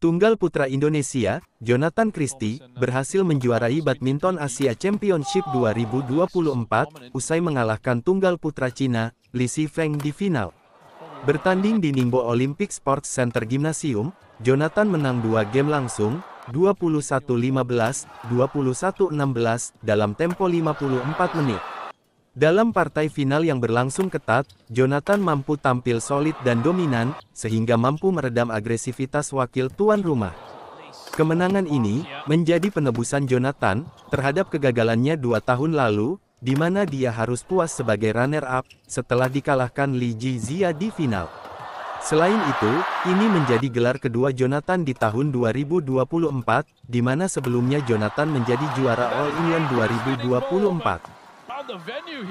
Tunggal putra Indonesia, Jonathan Christie, berhasil menjuarai Badminton Asia Championship 2024 usai mengalahkan tunggal putra Cina, Li Si Feng di final. Bertanding di Ningbo Olympic Sports Center Gymnasium, Jonathan menang dua game langsung, 21-15, 21-16, dalam tempo 54 menit. Dalam partai final yang berlangsung ketat, Jonathan mampu tampil solid dan dominan, sehingga mampu meredam agresivitas wakil tuan rumah. Kemenangan ini, menjadi penebusan Jonathan, terhadap kegagalannya dua tahun lalu, di mana dia harus puas sebagai runner-up, setelah dikalahkan Li Jizia di final. Selain itu, ini menjadi gelar kedua Jonathan di tahun 2024, di mana sebelumnya Jonathan menjadi juara All England 2024.